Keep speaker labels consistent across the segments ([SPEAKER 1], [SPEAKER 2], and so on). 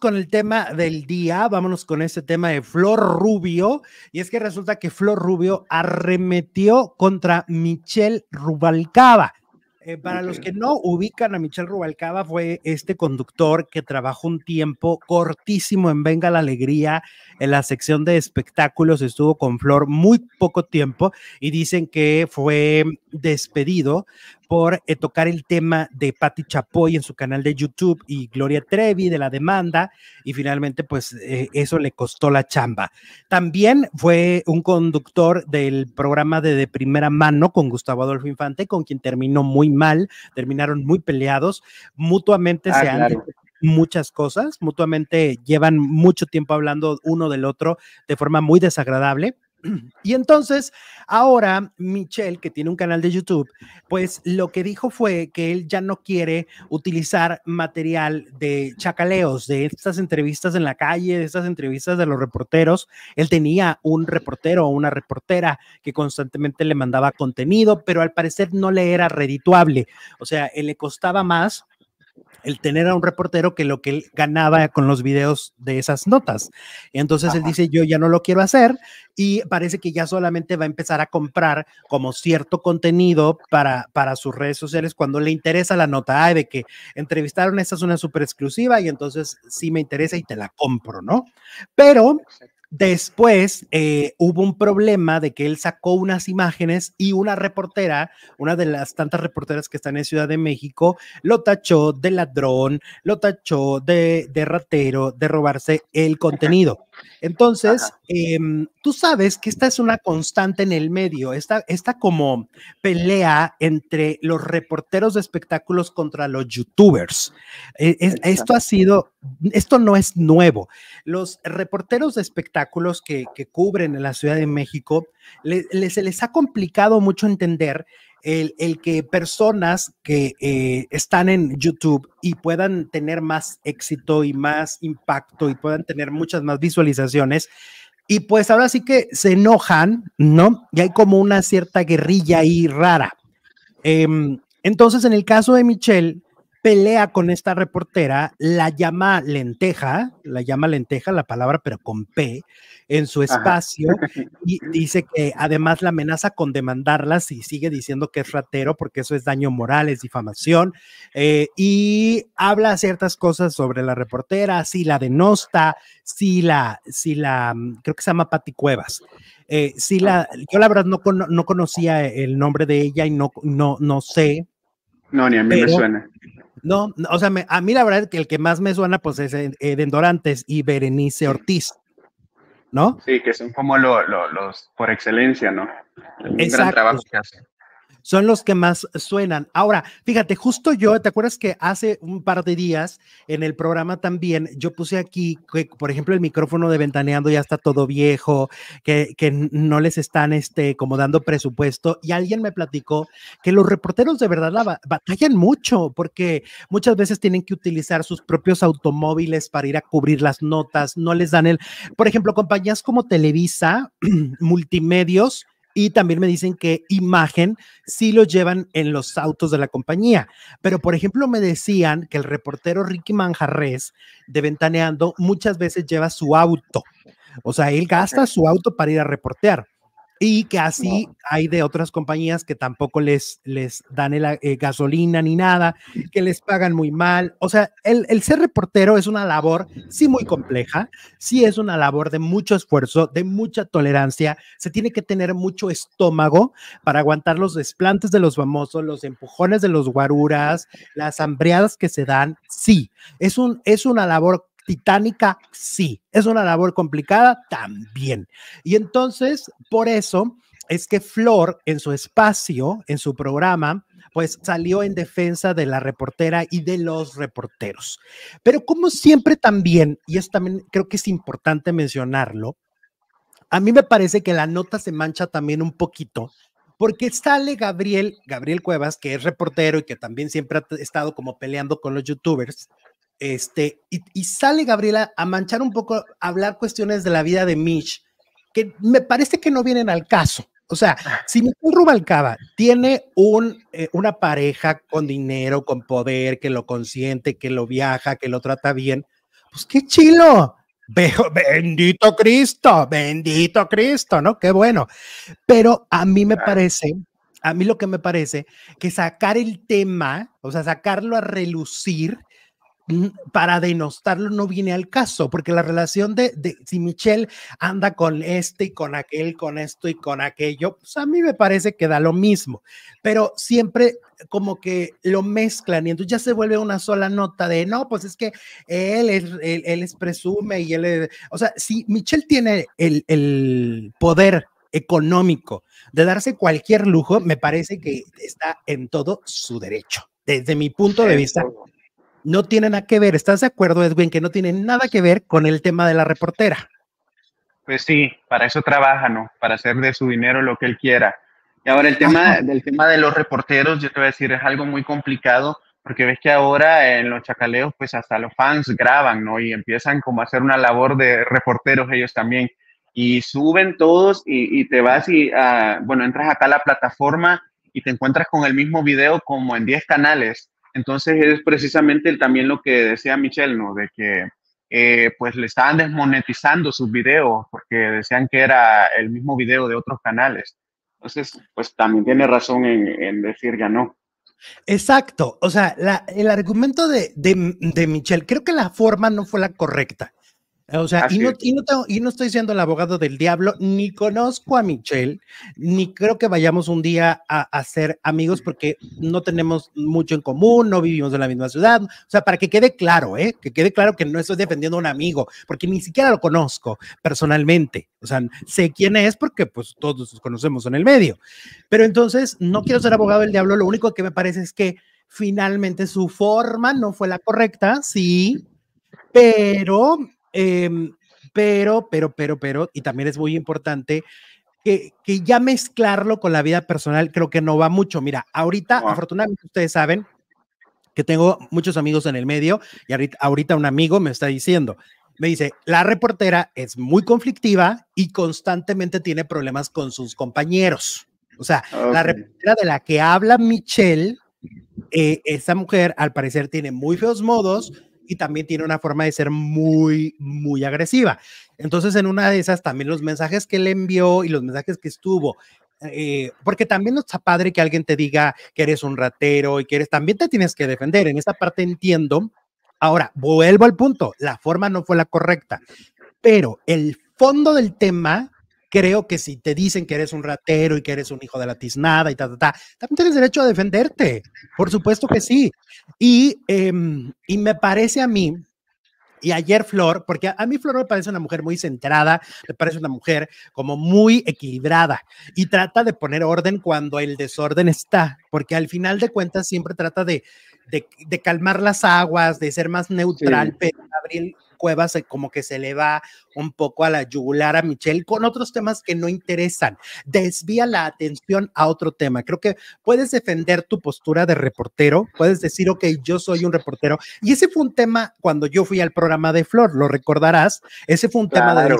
[SPEAKER 1] con el tema del día, vámonos con este tema de Flor Rubio. Y es que resulta que Flor Rubio arremetió contra Michelle Rubalcaba. Eh, para los que no ubican a Michelle Rubalcaba, fue este conductor que trabajó un tiempo cortísimo en Venga la Alegría, en la sección de espectáculos, estuvo con Flor muy poco tiempo y dicen que fue despedido por eh, tocar el tema de Patti Chapoy en su canal de YouTube y Gloria Trevi de la demanda y finalmente pues eh, eso le costó la chamba. También fue un conductor del programa de De Primera Mano con Gustavo Adolfo Infante, con quien terminó muy mal, terminaron muy peleados, mutuamente ah, se han muchas cosas, mutuamente llevan mucho tiempo hablando uno del otro de forma muy desagradable. Y entonces, ahora Michelle, que tiene un canal de YouTube, pues lo que dijo fue que él ya no quiere utilizar material de chacaleos, de estas entrevistas en la calle, de estas entrevistas de los reporteros. Él tenía un reportero o una reportera que constantemente le mandaba contenido, pero al parecer no le era redituable. O sea, él eh, le costaba más el tener a un reportero que lo que él ganaba con los videos de esas notas. entonces él dice, yo ya no lo quiero hacer y parece que ya solamente va a empezar a comprar como cierto contenido para, para sus redes sociales cuando le interesa la nota Ay, de que entrevistaron, esta es una súper exclusiva y entonces sí me interesa y te la compro, ¿no? Pero Después eh, hubo un problema de que él sacó unas imágenes y una reportera, una de las tantas reporteras que están en Ciudad de México, lo tachó de ladrón, lo tachó de, de ratero, de robarse el contenido. Entonces, em, tú sabes que esta es una constante en el medio, esta, esta como pelea entre los reporteros de espectáculos contra los youtubers. E, esto ha sido, esto no es nuevo. Los reporteros de espectáculos que, que cubren en la Ciudad de México, se les ha complicado mucho entender el, que personas que eh, están en YouTube y puedan tener más éxito y más impacto y puedan tener muchas más visualizaciones. Y pues ahora sí que se enojan, ¿no? Y hay como una cierta guerrilla ahí rara. Em, entonces, en el caso de Michelle, pelea con esta reportera, la llama lenteja, la llama lenteja, la palabra pero con P, en su espacio y dice que además la amenaza con demandarla si sigue diciendo que es ratero porque eso es daño moral, es difamación eh, y habla ciertas cosas sobre la reportera, si la denosta, si la, si la, mm, creo que se llama Pati Cuevas. Eh, si la, ah. yo la verdad no, no conocía el nombre de ella y no, no, no sé
[SPEAKER 2] no, ni a mí me suena.
[SPEAKER 1] No, o sea, a mí la verdad es que el que más me suena pues es Eden Dorantes y Berenice Ortiz,
[SPEAKER 2] ¿no? Sí, que son como los por excelencia, ¿no? Un gran trabajo que hacen
[SPEAKER 1] son los que más suenan. Ahora, fíjate, justo yo, ¿te acuerdas que hace un par de días en el programa también yo puse aquí, por ejemplo, el micrófono de Ventaneando ya está todo viejo, que, no les están este, como dando presupuesto y alguien me platicó que los reporteros de verdad la batallan mucho porque muchas veces tienen que utilizar sus propios automóviles para ir a cubrir las notas, no les dan el, por ejemplo, compañías como Televisa, multimedios, y también me dicen que imagen sí lo llevan en los autos de la compañía. Pero, por ejemplo, me decían que el reportero Ricky Manjarres de Ventaneando muchas veces lleva su auto. O sea, él gasta su auto para ir a reportear. Y que así hay de otras compañías que tampoco les, les dan la eh, gasolina ni nada, que les pagan muy mal. O sea, el, ser reportero es una labor, sí, muy compleja, sí es una labor de mucho esfuerzo, de mucha tolerancia. Se tiene que tener mucho estómago para aguantar los desplantes de los famosos, los empujones de los guaruras, las hambreadas que se dan. Sí, es, un, es una labor titánica, sí. Es una labor complicada también. Y entonces, por eso es que Flor en su espacio, en su programa, pues salió en defensa de la reportera y de los reporteros. Pero como siempre también, y esto también creo que es importante mencionarlo, a mí me parece que la nota se mancha también un poquito porque sale Gabriel, Gabriel Cuevas, que es reportero y que también siempre ha estado como peleando con los youtubers, este, y, sale Gabriela a manchar un poco, a hablar cuestiones de la vida de Mitch, que me parece que no vienen al caso. O sea, ah. si un Rubalcaba tiene un, eh, una pareja con dinero, con poder, que lo consiente, que lo viaja, que lo trata bien, pues qué chilo. Bendito Cristo, bendito Cristo, ¿no? Qué bueno. Pero a mí me parece, a mí lo que me parece, que sacar el tema, o sea, sacarlo a relucir, para denostarlo no viene al caso, porque la relación de, de, si Michelle anda con este y con aquel, con esto y con aquello, pues a mí me parece que da lo mismo, pero siempre como que lo mezclan y entonces ya se vuelve una sola nota de, no, pues es que él es, él, presume y él es, o sea, si Michelle tiene el, el poder económico de darse cualquier lujo, me parece que está en todo su derecho desde mi punto de vista, no tienen nada que ver. ¿Estás de acuerdo, Edwin, que no tienen nada que ver con el tema de la reportera?
[SPEAKER 2] Pues sí, para eso trabaja, ¿no? Para hacer de su dinero lo que él quiera. Y ahora el tema del tema de los reporteros, yo te voy a decir, es algo muy complicado porque ves que ahora en los chacaleos, pues hasta los fans graban, ¿no? Y empiezan como a hacer una labor de reporteros ellos también. Y suben todos y, te vas y, ah, bueno, entras acá a la plataforma y te encuentras con el mismo video como en 10 canales. Entonces es precisamente también lo que decía Michelle, ¿no? De que eh, pues le estaban desmonetizando sus videos porque decían que era el mismo video de otros canales. Entonces, pues también tiene razón en, decir ya no.
[SPEAKER 1] Exacto, o sea, el argumento de, de Michelle, creo que la forma no fue la correcta. O sea, y no, y, no estoy siendo el abogado del diablo, ni conozco a Michelle, ni creo que vayamos un día a, hacer ser amigos porque no tenemos mucho en común, no vivimos en la misma ciudad. O sea, para que quede claro, ¿eh? que quede claro que no estoy defendiendo a un amigo, porque ni siquiera lo conozco personalmente. O sea, sé quién es porque pues todos nos conocemos en el medio. Pero entonces, no quiero ser abogado del diablo, lo único que me parece es que finalmente su forma no fue la correcta, sí, pero Em, pero, pero, pero, pero, y también es muy importante que, que, ya mezclarlo con la vida personal creo que no va mucho. Mira, ahorita, afortunadamente ustedes saben que tengo muchos amigos en el medio y ahorita, un amigo me está diciendo, me dice, la reportera es muy conflictiva y constantemente tiene problemas con sus compañeros. O sea, la reportera de la que habla Michelle, eh, esa mujer al parecer tiene muy feos modos, y también tiene una forma de ser muy, muy agresiva. Entonces, en una de esas, también los mensajes que le envió y los mensajes que estuvo eh, porque también no está padre que alguien te diga que eres un ratero y que eres, también te tienes que defender. En esta parte entiendo. Ahora, vuelvo al punto, la forma no fue la correcta, pero el fondo del tema creo que si te dicen que eres un ratero y que eres un hijo de la tiznada y ta, ta, ta, también tienes derecho a defenderte. Por supuesto que sí. Y, em, y me parece a mí, y ayer Flor, porque a, mí Flor me parece una mujer muy centrada, me parece una mujer como muy equilibrada y trata de poner orden cuando el desorden está, porque al final de cuentas siempre trata de, calmar las aguas, de ser más neutral, pero Cuevas como que se le va un poco a la yugular a Michelle con otros temas que no interesan. Desvía la atención a otro tema. Creo que puedes defender tu postura de reportero, puedes decir, ok, yo soy un reportero. Y ese fue un tema cuando yo fui al programa de Flor, lo recordarás, ese fue un tema de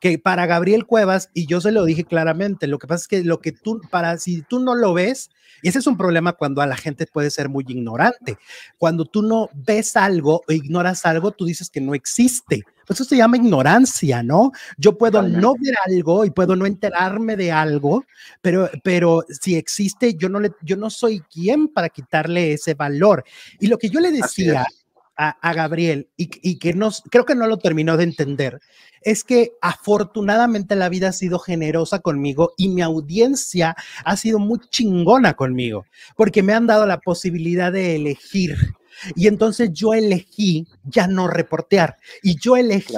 [SPEAKER 1] que para Gabriel Cuevas, y yo se lo dije claramente, lo que pasa es que lo que tú, para si tú no lo ves, y ese es un problema cuando a la gente puede ser muy ignorante, cuando tú no ves algo o ignoras algo, tú dices que no existe. Pues eso se llama ignorancia, ¿no? Yo puedo no ver algo y puedo no enterarme de algo, pero, pero si existe, yo no, le, yo no soy quien para quitarle ese valor. Y lo que yo le decía a, Gabriel y, que nos, creo que no lo terminó de entender, es que afortunadamente la vida ha sido generosa conmigo y mi audiencia ha sido muy chingona conmigo, porque me han dado la posibilidad de elegir. Y entonces yo elegí ya no reportear y yo elegí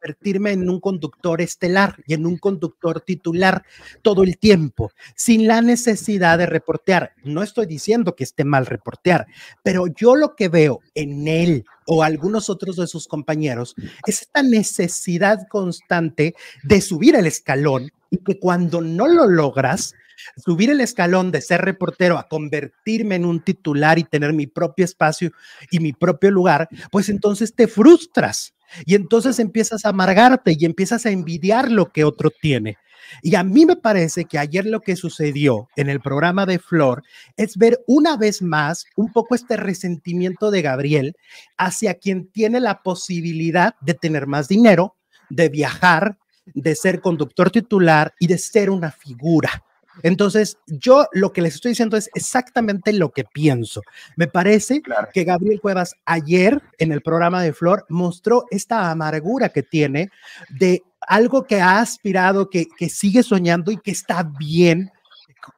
[SPEAKER 1] convertirme en un conductor estelar y en un conductor titular todo el tiempo, sin la necesidad de reportear. No estoy diciendo que esté mal reportear, pero yo lo que veo en él o algunos otros de sus compañeros es esta necesidad constante de subir el escalón y que cuando no lo logras, subir el escalón de ser reportero a convertirme en un titular y tener mi propio espacio y mi propio lugar, pues entonces te frustras y entonces empiezas a amargarte y empiezas a envidiar lo que otro tiene. Y a mí me parece que ayer lo que sucedió en el programa de Flor es ver una vez más un poco este resentimiento de Gabriel hacia quien tiene la posibilidad de tener más dinero, de viajar, de ser conductor titular y de ser una figura. Entonces, yo lo que les estoy diciendo es exactamente lo que pienso. Me parece que Gabriel Cuevas ayer en el programa de Flor mostró esta amargura que tiene de algo que ha aspirado, que, sigue soñando y que está bien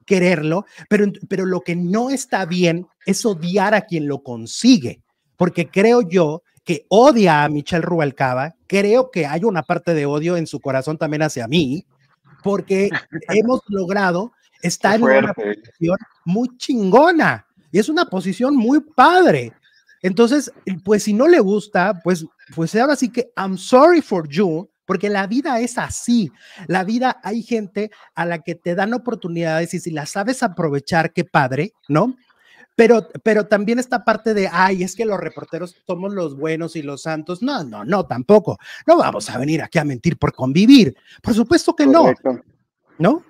[SPEAKER 1] quererlo, pero, pero lo que no está bien es odiar a quien lo consigue, porque creo yo que odia a Michelle Rubalcaba, creo que hay una parte de odio en su corazón también hacia mí, porque hemos logrado estar en una posición muy chingona y es una posición muy padre. Entonces, pues si no le gusta, pues, pues ahora sí que I'm sorry for you, porque la vida es así. La vida hay gente a la que te dan oportunidades y si las sabes aprovechar, qué padre, ¿no? Pero, pero también esta parte de, ay, es que los reporteros somos los buenos y los santos. No, no, no, tampoco. No vamos a venir aquí a mentir por convivir. Por supuesto que no. ¿No?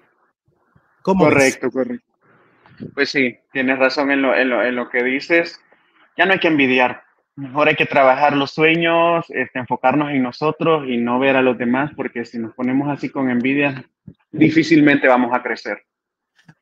[SPEAKER 1] correcto, correcto.
[SPEAKER 2] Pues sí, tienes razón en lo, en, lo, en lo que dices. Ya no hay que envidiar. Mejor hay que trabajar los sueños, este, enfocarnos en nosotros y no ver a los demás, porque si nos ponemos así con envidia, difícilmente vamos a crecer.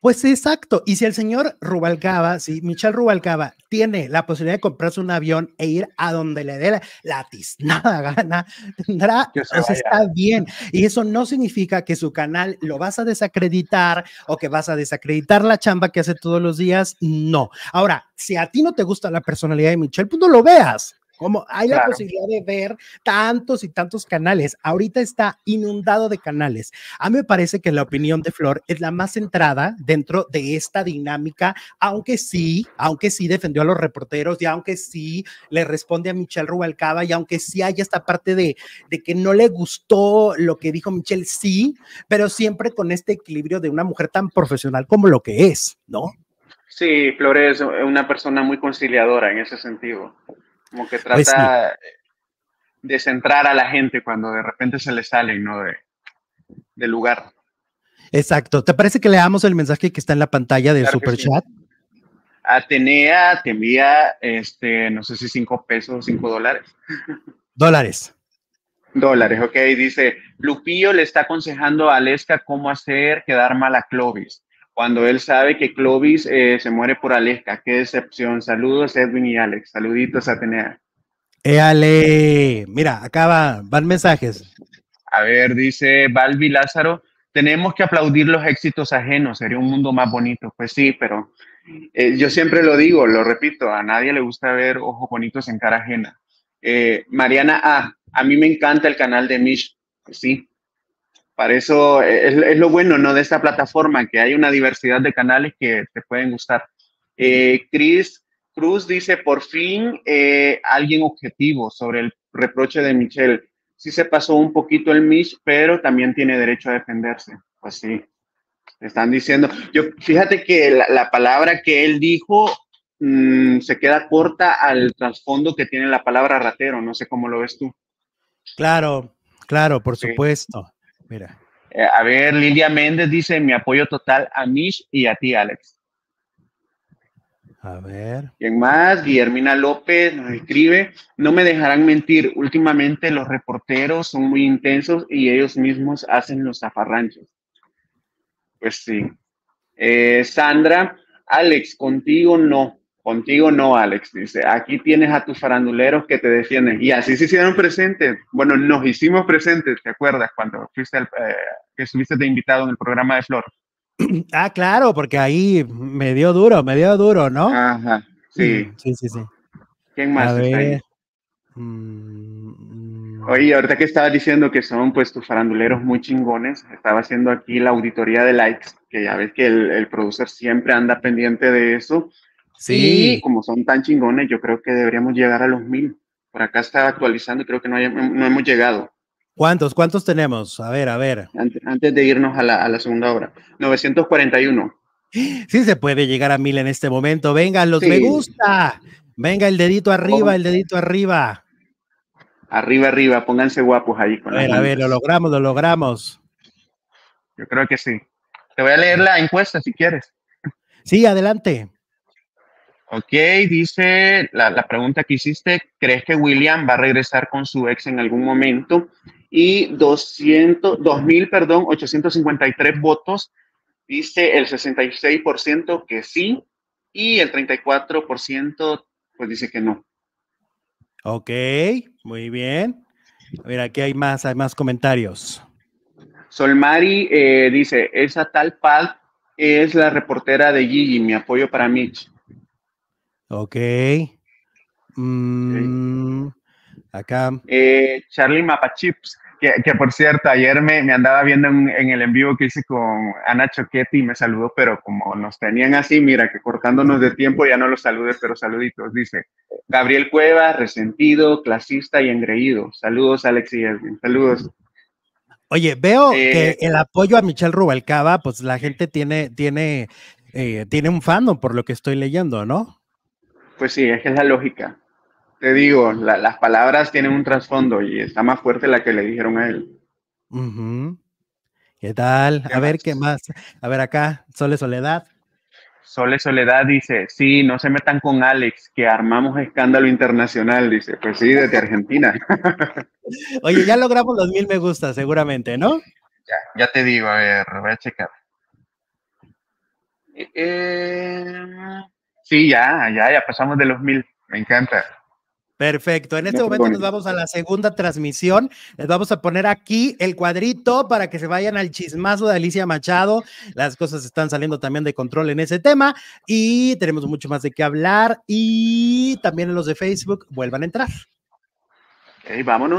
[SPEAKER 1] Pues exacto. Y si el señor Rubalcaba, si Michelle Rubalcaba tiene la posibilidad de comprarse un avión e ir a donde le dé la, la tiznada gana, tendrá, pues está bien. Y eso no significa que su canal lo vas a desacreditar o que vas a desacreditar la chamba que hace todos los días. No. Ahora, si a ti no te gusta la personalidad de Michelle, pues no lo veas. Como hay la posibilidad de ver tantos y tantos canales. Ahorita está inundado de canales. A mí me parece que la opinión de Flor es la más centrada dentro de esta dinámica, aunque sí, aunque sí defendió a los reporteros y aunque sí le responde a Michelle Rubalcaba y aunque sí haya esta parte de, de que no le gustó lo que dijo Michelle, sí, pero siempre con este equilibrio de una mujer tan profesional como lo que es,
[SPEAKER 2] ¿no? Sí, Flor es una persona muy conciliadora en ese sentido. Como que trata de centrar a la gente cuando de repente se le salen, ¿no? De, lugar.
[SPEAKER 1] Exacto. ¿Te parece que leamos el mensaje que está en la pantalla del super chat?
[SPEAKER 2] Atenea te este, no sé si cinco pesos o cinco dólares.
[SPEAKER 1] Dólares.
[SPEAKER 2] Dólares, ok. Dice, Lupillo le está aconsejando a Aleska cómo hacer quedar mal a Clovis. Cuando él sabe que Clovis eh, se muere por Aleska. Qué decepción. Saludos, Edwin y Alex. Saluditos, Atenea.
[SPEAKER 1] Éale. Mira, acá van mensajes.
[SPEAKER 2] A ver, dice Balbi Lázaro. Tenemos que aplaudir los éxitos ajenos. Sería un mundo más bonito. Pues sí, pero eh, yo siempre lo digo, lo repito, a nadie le gusta ver ojos bonitos en cara ajena. Eh, Mariana A, a mí me encanta el canal de Mish, pues sí, para eso eh, es, lo bueno ¿no? de esta plataforma, que hay una diversidad de canales que te pueden gustar. Eh, Chris Cruz dice, por fin eh, alguien objetivo sobre el reproche de Michelle. Sí se pasó un poquito el Mish, pero también tiene derecho a defenderse. Pues sí, están diciendo. Yo, fíjate que la, palabra que él dijo mm, se queda corta al trasfondo que tiene la palabra ratero. No sé cómo lo ves tú.
[SPEAKER 1] Claro, claro, por supuesto. Mira.
[SPEAKER 2] Eh, a ver, Lilia Méndez dice mi apoyo total a Mish y a ti, Alex. A ver. ¿Quién más? Guillermina López nos escribe, no me dejarán mentir, últimamente los reporteros son muy intensos y ellos mismos hacen los zafarranchos. Pues sí. Eh, Sandra, Alex, contigo no. Contigo no, Alex, dice, aquí tienes a tus faranduleros que te defienden. Y así se hicieron presentes. Bueno, nos hicimos presentes, ¿te acuerdas? Cuando fuiste eh, que estuviste de invitado en el programa de Flor.
[SPEAKER 1] Ah, claro, porque ahí me dio duro, me dio duro, ¿no? Ajá,
[SPEAKER 2] sí. Mm, sí, sí, sí. ¿Quién más? está Ahí? Mm, mm. Oye, ahorita que estaba diciendo que son pues tus faranduleros muy chingones, estaba haciendo aquí la auditoría de likes, que ya ves que el, el producer siempre anda pendiente de eso Sí. como son tan chingones, yo creo que deberíamos llegar a los mil. Por acá está actualizando, y creo que no, hemos llegado. ¿Cuántos? ¿Cuántos tenemos? A ver, a ver. Antes, de irnos a la, segunda obra. 941. Sí se puede llegar a mil en este momento. Venga, los me
[SPEAKER 1] gusta. Venga, el dedito arriba, el dedito arriba.
[SPEAKER 2] Arriba, arriba, pónganse guapos ahí. a ver, a ver, lo logramos, lo logramos. Yo creo que sí.
[SPEAKER 1] Te voy a leer la encuesta si quieres. Sí, adelante.
[SPEAKER 2] Ok, dice la, pregunta que hiciste, ¿crees que William va a regresar con su ex en algún momento? Y 200, 2000, perdón, 853 votos, dice el 66% que sí y el 34% pues dice que no.
[SPEAKER 1] Ok, muy bien. A ver, aquí hay más, hay más comentarios.
[SPEAKER 2] Solmari eh, dice, esa tal Pad es la reportera de Gigi, mi apoyo para Mitch. Ok.
[SPEAKER 1] Mm, acá.
[SPEAKER 2] Eh, Charlie Mapachips, que, por cierto, ayer me, andaba viendo en, el en vivo que hice con Ana Choquetti me saludó, pero como nos tenían así, mira, que cortándonos de tiempo ya no los saludes, pero saluditos. Dice Gabriel Cueva, resentido, clasista y engreído. Saludos, Alex y Saludos.
[SPEAKER 1] Oye, veo que eh, el apoyo a Michelle Rubalcaba, pues la gente tiene, tiene, eh, tiene un fandom por lo que estoy leyendo, ¿no?
[SPEAKER 2] Pues sí, es que es la lógica. Te digo, las palabras tienen un trasfondo y está más fuerte la que le dijeron a él.
[SPEAKER 1] ¿Qué tal? a ver, ¿qué más? A ver acá, Sole Soledad.
[SPEAKER 2] Sole Soledad dice, sí, no se metan con Alex, que armamos escándalo internacional, dice, pues sí, desde Argentina. Oye, ya logramos los mil me gusta, seguramente, ¿no? Ya, ya te digo, a ver, voy a checar. Eh, eh Sí, ya, ya, ya pasamos de los mil. Me encanta. Perfecto. En este momento nos
[SPEAKER 1] vamos a la segunda transmisión. Les vamos a poner aquí el cuadrito para que se vayan al chismazo de Alicia Machado. Las cosas están saliendo también de control en ese tema y tenemos mucho más de qué hablar. Y también los de Facebook, vuelvan a entrar.
[SPEAKER 2] Ok, vámonos.